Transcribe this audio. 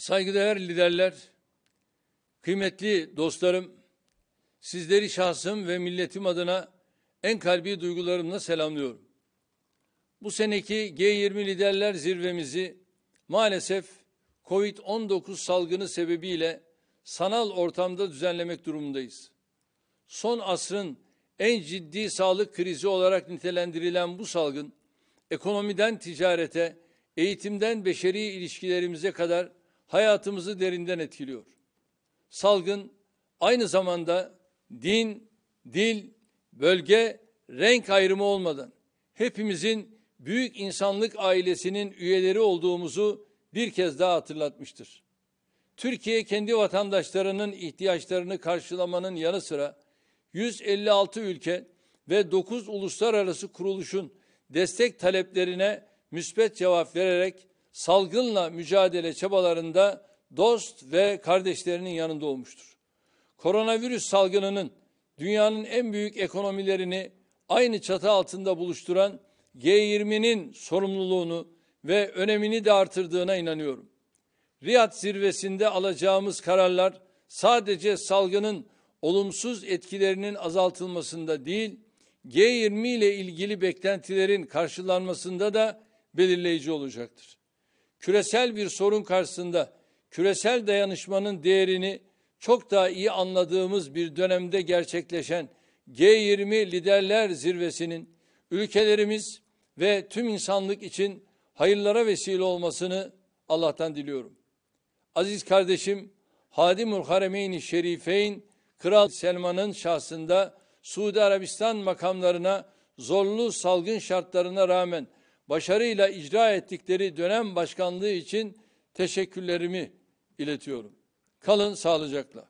Saygıdeğer liderler, kıymetli dostlarım, sizleri şahsım ve milletim adına en kalbi duygularımla selamlıyorum. Bu seneki G20 liderler zirvemizi maalesef COVID-19 salgını sebebiyle sanal ortamda düzenlemek durumundayız. Son asrın en ciddi sağlık krizi olarak nitelendirilen bu salgın, ekonomiden ticarete, eğitimden beşeri ilişkilerimize kadar hayatımızı derinden etkiliyor. Salgın aynı zamanda din, dil, bölge, renk ayrımı olmadan hepimizin büyük insanlık ailesinin üyeleri olduğumuzu bir kez daha hatırlatmıştır. Türkiye kendi vatandaşlarının ihtiyaçlarını karşılamanın yanı sıra 156 ülke ve 9 uluslararası kuruluşun destek taleplerine müsbet cevap vererek salgınla mücadele çabalarında dost ve kardeşlerinin yanında olmuştur. Koronavirüs salgınının dünyanın en büyük ekonomilerini aynı çatı altında buluşturan G20'nin sorumluluğunu ve önemini de artırdığına inanıyorum. Riyad zirvesinde alacağımız kararlar sadece salgının olumsuz etkilerinin azaltılmasında değil, G20 ile ilgili beklentilerin karşılanmasında da belirleyici olacaktır küresel bir sorun karşısında küresel dayanışmanın değerini çok daha iyi anladığımız bir dönemde gerçekleşen G20 Liderler Zirvesi'nin ülkelerimiz ve tüm insanlık için hayırlara vesile olmasını Allah'tan diliyorum. Aziz kardeşim Hadimul Haremeyn-i Şerifeyn Kral Selman'ın şahsında Suudi Arabistan makamlarına zorlu salgın şartlarına rağmen başarıyla icra ettikleri dönem başkanlığı için teşekkürlerimi iletiyorum. Kalın sağlıcakla.